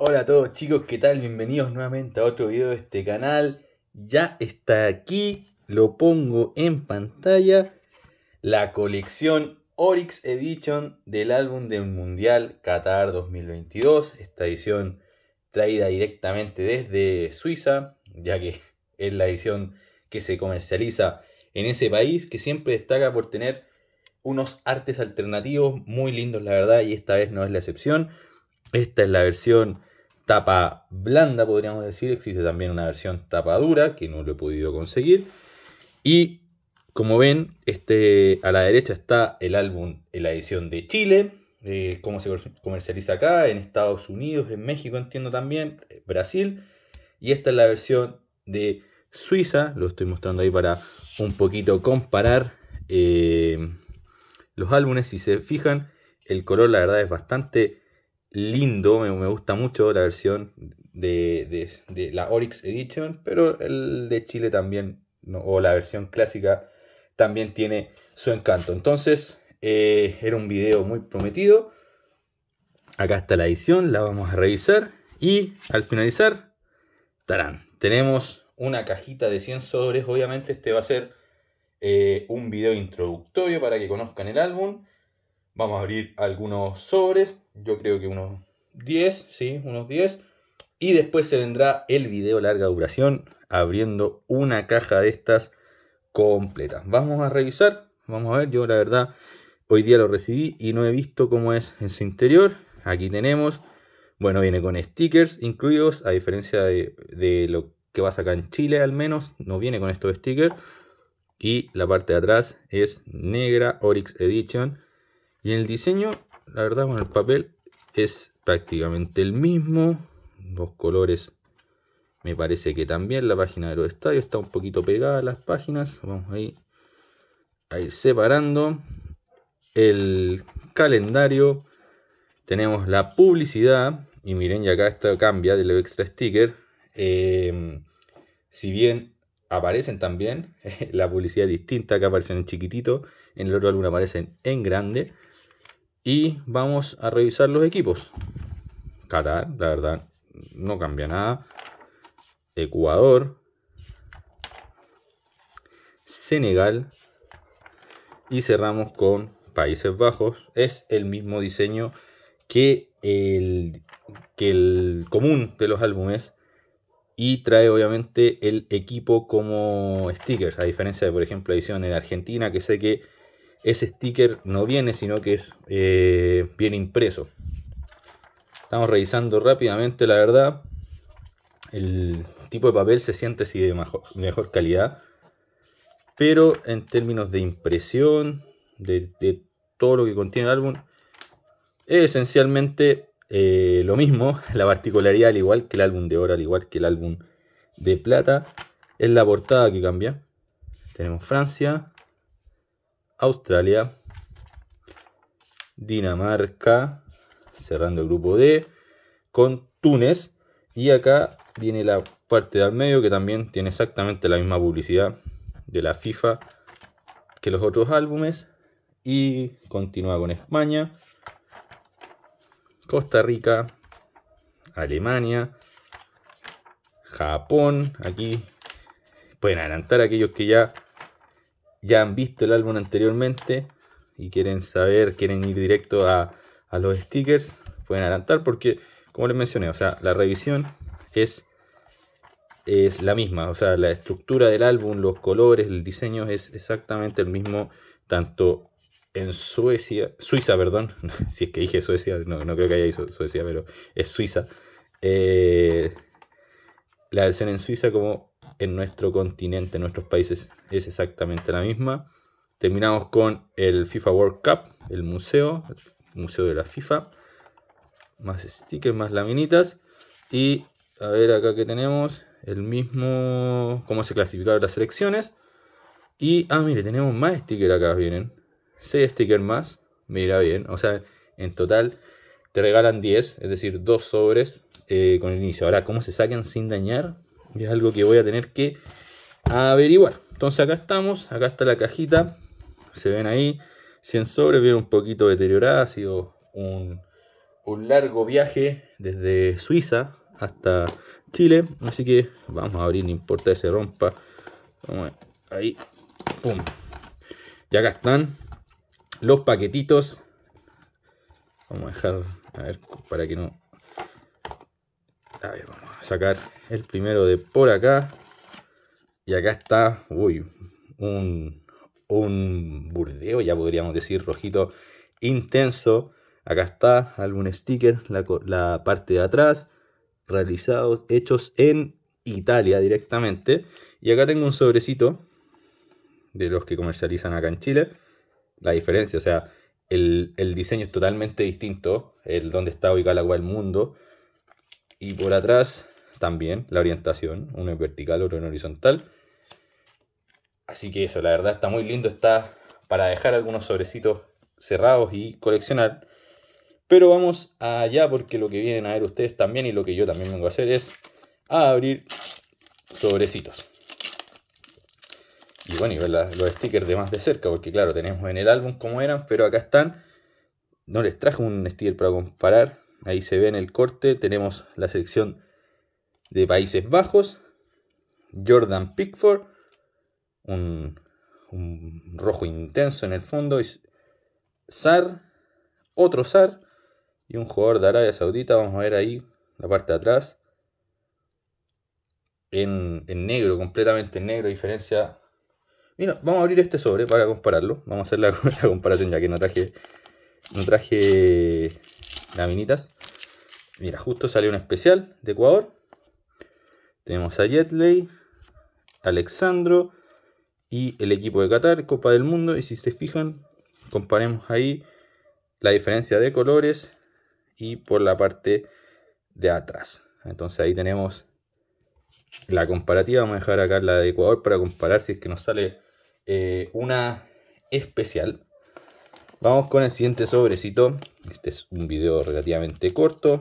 Hola a todos chicos, ¿qué tal? Bienvenidos nuevamente a otro video de este canal. Ya está aquí, lo pongo en pantalla, la colección Oryx Edition del álbum del Mundial Qatar 2022. Esta edición traída directamente desde Suiza, ya que es la edición que se comercializa en ese país, que siempre destaca por tener unos artes alternativos muy lindos, la verdad, y esta vez no es la excepción. Esta es la versión tapa blanda, podríamos decir. Existe también una versión tapa dura, que no lo he podido conseguir. Y como ven, este, a la derecha está el álbum, la edición de Chile, eh, cómo se comercializa acá, en Estados Unidos, en México, entiendo también, eh, Brasil. Y esta es la versión de Suiza, lo estoy mostrando ahí para un poquito comparar eh, los álbumes. Si se fijan, el color la verdad es bastante lindo, me, gusta mucho la versión de, la Oryx Edition, pero el de Chile también, o la versión clásica, también tiene su encanto. Entonces, eh, era un video muy prometido. Acá está la edición, la vamos a revisar. Y al finalizar, tarán, tenemos una cajita de 100 sobres. Obviamente este va a ser eh, un video introductorio para que conozcan el álbum. Vamos a abrir algunos sobres yo creo que unos 10, sí, unos 10. Y después se vendrá el video larga duración abriendo una caja de estas completa. Vamos a revisar, vamos a ver, yo la verdad hoy día lo recibí y no he visto cómo es en su interior. Aquí tenemos, bueno, viene con stickers incluidos, a diferencia de, lo que a acá en Chile al menos, no viene con estos stickers. Y la parte de atrás es negra Oryx Edition. Y el diseño la verdad con el papel es prácticamente el mismo. Los colores me parece que también. La página de los estadios está un poquito pegada a las páginas. Vamos a ir separando el calendario. Tenemos la publicidad. Y miren, ya acá esto cambia de del extra sticker. Eh, si bien aparecen también, la publicidad es distinta. Acá aparecen en chiquitito. En el otro álbum aparecen en grande. Y vamos a revisar los equipos. Qatar, la verdad, no cambia nada. Ecuador. Senegal. Y cerramos con Países Bajos. Es el mismo diseño que el, que el común de los álbumes. Y trae obviamente el equipo como stickers. A diferencia de, por ejemplo, la edición en Argentina, que sé que ese sticker no viene, sino que es, eh, viene impreso. Estamos revisando rápidamente, la verdad. El tipo de papel se siente así de mejor, calidad. Pero en términos de impresión, de, todo lo que contiene el álbum, es esencialmente eh, lo mismo. La particularidad, al igual que el álbum de oro, al igual que el álbum de plata, es la portada que cambia. Tenemos Francia, Australia, Dinamarca, cerrando el grupo D, con Túnez. Y acá viene la parte del medio que también tiene exactamente la misma publicidad de la FIFA que los otros álbumes. Y continúa con España, Costa Rica, Alemania, Japón. Aquí pueden adelantar aquellos que ya ya han visto el álbum anteriormente y quieren saber, quieren ir directo a, los stickers, pueden adelantar porque, como les mencioné, o sea, la revisión es, es la misma. O sea, la estructura del álbum, los colores, el diseño es exactamente el mismo tanto en Suecia, Suiza, perdón, si es que dije Suecia, no, no creo que haya dicho Suecia, pero es Suiza. Eh, la versión en Suiza como en nuestro continente, en nuestros países, es exactamente la misma. Terminamos con el FIFA World Cup, el museo, el museo de la FIFA. Más stickers, más laminitas. Y a ver acá que tenemos el mismo, cómo se clasificaron las selecciones. Y, ah, mire, tenemos más stickers acá, vienen. 6 stickers más. Mira bien, o sea, en total te regalan 10, es decir, dos sobres eh, con el inicio. Ahora, ¿cómo se saquen sin dañar? Y es algo que voy a tener que averiguar. Entonces acá estamos, acá está la cajita. Se ven ahí 100 sobre viene un poquito deteriorada. Ha sido un, largo viaje desde Suiza hasta Chile. Así que vamos a abrir, no importa que se rompa. Vamos ahí, pum. Y acá están los paquetitos. Vamos a dejar, a ver, para que no vamos a sacar el primero de por acá. Y acá está, uy, un, burdeo, ya podríamos decir, rojito intenso. Acá está algún sticker, la, parte de atrás, realizados, hechos en Italia directamente. Y acá tengo un sobrecito de los que comercializan acá en Chile. La diferencia, o sea, el, diseño es totalmente distinto, el donde está hoy el mundo. Y por atrás también la orientación, uno es vertical, otro en horizontal. Así que eso, la verdad está muy lindo, está para dejar algunos sobrecitos cerrados y coleccionar. Pero vamos allá porque lo que vienen a ver ustedes también y lo que yo también vengo a hacer es abrir sobrecitos. Y bueno, y ver los stickers de más de cerca, porque claro, tenemos en el álbum como eran, pero acá están. No les traje un sticker para comparar, Ahí se ve en el corte, tenemos la selección de Países Bajos, Jordan Pickford, un, rojo intenso en el fondo, Sar, otro Sar y un jugador de Arabia Saudita, vamos a ver ahí la parte de atrás, en, negro, completamente en negro, diferencia... Mira, vamos a abrir este sobre para compararlo, vamos a hacer la, la comparación ya que no traje, no traje laminitas. Mira, justo salió un especial de Ecuador. Tenemos a Jetley, Alexandro y el equipo de Qatar, Copa del Mundo. Y si se fijan, comparemos ahí la diferencia de colores y por la parte de atrás. Entonces ahí tenemos la comparativa. Vamos a dejar acá la de Ecuador para comparar si es que nos sale eh, una especial. Vamos con el siguiente sobrecito. Este es un video relativamente corto.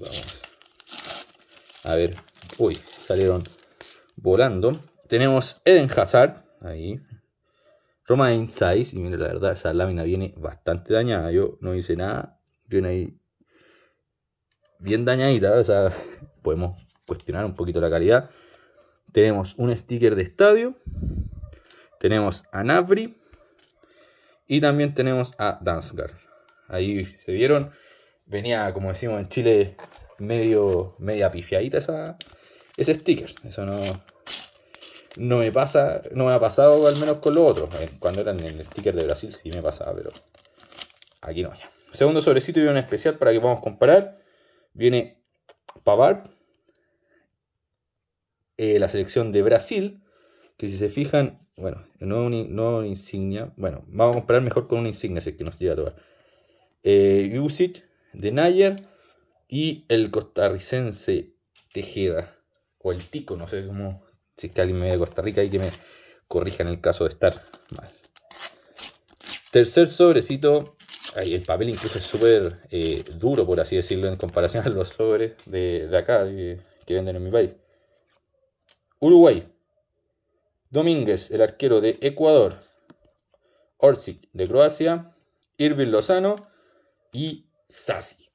Vamos. A ver. Uy, salieron volando. Tenemos Eden Hazard. Ahí. Romain size. Y miren, la verdad, esa lámina viene bastante dañada. Yo no hice nada. Viene ahí bien dañadita. O sea, podemos cuestionar un poquito la calidad. Tenemos un sticker de estadio. Tenemos a Navri y también tenemos a Dansgar. Ahí se vieron, venía, como decimos en Chile, medio media pifiadita esa, ese sticker. Eso no, no me pasa, no me ha pasado al menos con los otros. Eh, cuando eran el sticker de Brasil sí me pasaba, pero aquí no ya. Segundo sobrecito y un especial para que podamos comparar. Viene Pavard, eh, la selección de Brasil, si se fijan, bueno, no una insignia, bueno, vamos a comparar mejor con una insignia si que nos llega a tocar. Eh, de Nayer y el costarricense Tejeda, o el Tico, no sé cómo, si es que alguien me ve de Costa Rica y que me corrija en el caso de estar mal. Tercer sobrecito, el papel incluso es súper eh, duro, por así decirlo, en comparación a los sobres de, acá que venden en mi país. Uruguay, Domínguez, el arquero de Ecuador, Orsic de Croacia, Irvin Lozano y Sassi.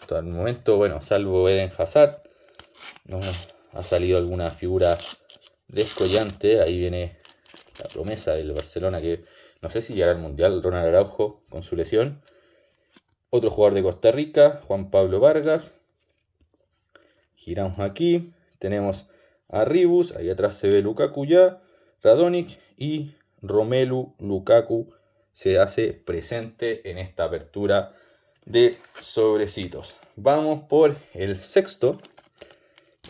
Hasta el momento, bueno, salvo Eden Hazard, no ha salido alguna figura descollante. Ahí viene la promesa del Barcelona que no sé si llegará al Mundial, Ronald Araujo con su lesión. Otro jugador de Costa Rica, Juan Pablo Vargas. Giramos aquí. Tenemos Arribus, ahí atrás se ve Lukaku ya, Radonic y Romelu Lukaku se hace presente en esta apertura de sobrecitos. Vamos por el sexto,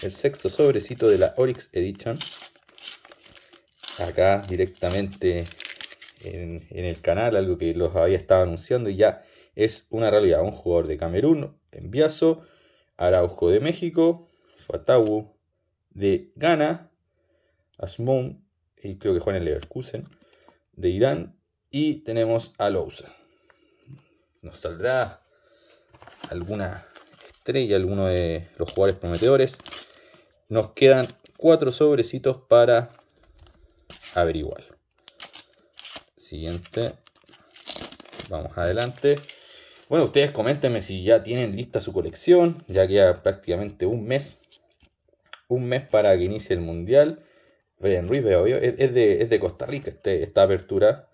el sexto sobrecito de la Oryx Edition. Acá directamente en, el canal, algo que los había estado anunciando y ya es una realidad. Un jugador de Camerún, Enviazo, Araujo de México, Fatawu de Ghana, Asmon, y creo que Juan en Leverkusen, de Irán, y tenemos a Lousa. Nos saldrá alguna estrella, alguno de los jugadores prometedores. Nos quedan cuatro sobrecitos para averiguar. Siguiente. Vamos adelante. Bueno, ustedes coméntenme si ya tienen lista su colección. Ya queda prácticamente un mes un mes para que inicie el Mundial. Brian Ruiz, veo. es, de, Costa Rica este, esta apertura.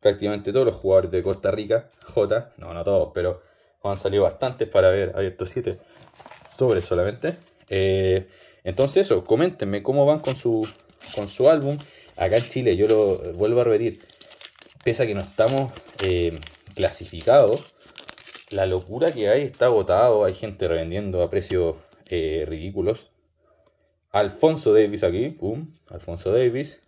Prácticamente todos los jugadores de Costa Rica, J, no, no todos, pero han salido bastantes para ver estos 7 sobre solamente. Eh, entonces eso, coméntenme cómo van con su, con su álbum. Acá en Chile, yo lo vuelvo a repetir, pese a que no estamos eh, clasificados, la locura que hay está agotado, hay gente revendiendo a precios eh, ridículos. Alfonso Davis aquí, pum, Alfonso Davis.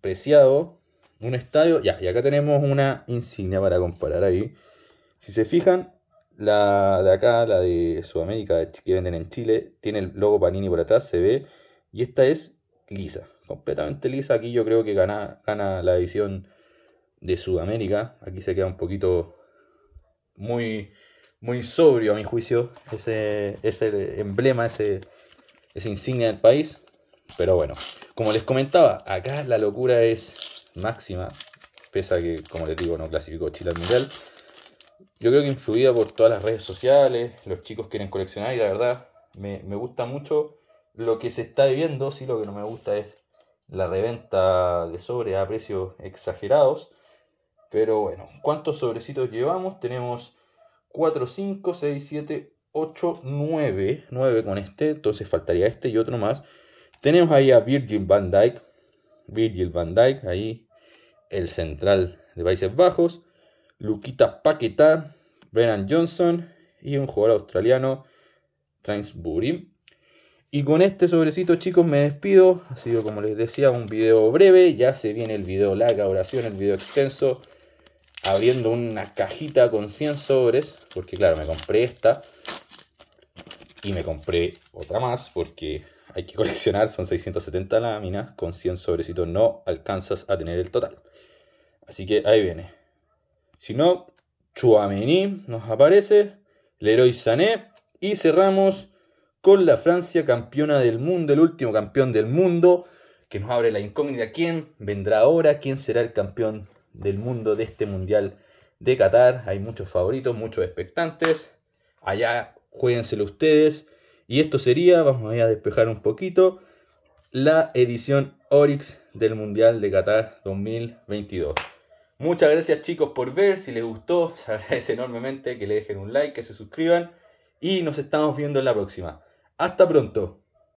Preciado, un estadio, ya, y acá tenemos una insignia para comparar ahí. Si se fijan, la de acá, la de Sudamérica que venden en Chile, tiene el logo Panini por atrás, se ve, y esta es lisa, completamente lisa. Aquí yo creo que gana, gana la edición de Sudamérica. Aquí se queda un poquito muy muy sobrio a mi juicio ese, ese emblema, ese, esa insignia del país. Pero bueno, como les comentaba, acá la locura es máxima, pese a que, como les digo, no clasificó Chile al Mundial. Yo creo que influida por todas las redes sociales, los chicos quieren coleccionar y la verdad me, gusta mucho lo que se está viviendo, Si lo que no me gusta es la reventa de sobres a precios exagerados. Pero bueno, ¿cuántos sobrecitos llevamos? Tenemos 4, 5, 6, 7, 8, 9. 9 con este. Entonces faltaría este y otro más. Tenemos ahí a Virgil van Dijk. Virgil van Dijk, ahí el central de Países Bajos. Luquita Paquetá, Brennan Johnson y un jugador australiano, Transbury. Y con este sobrecito, chicos, me despido. Ha sido, como les decía, un video breve. Ya se viene el video larga oración, el video extenso abriendo una cajita con 100 sobres, porque claro, me compré esta y me compré otra más, porque hay que coleccionar, son 670 láminas, con 100 sobrecitos no alcanzas a tener el total. Así que ahí viene. Si no, Chuamení nos aparece, Leroy Sané, y cerramos con la Francia campeona del mundo, el último campeón del mundo, que nos abre la incógnita, ¿quién vendrá ahora? ¿Quién será el campeón del mundo de este Mundial de Qatar. Hay muchos favoritos, muchos expectantes. Allá juéguenselo ustedes. Y esto sería, vamos a despejar un poquito, la edición Oryx del Mundial de Qatar 2022. Muchas gracias chicos por ver, si les gustó, se agradece enormemente que le dejen un like, que se suscriban y nos estamos viendo en la próxima. Hasta pronto.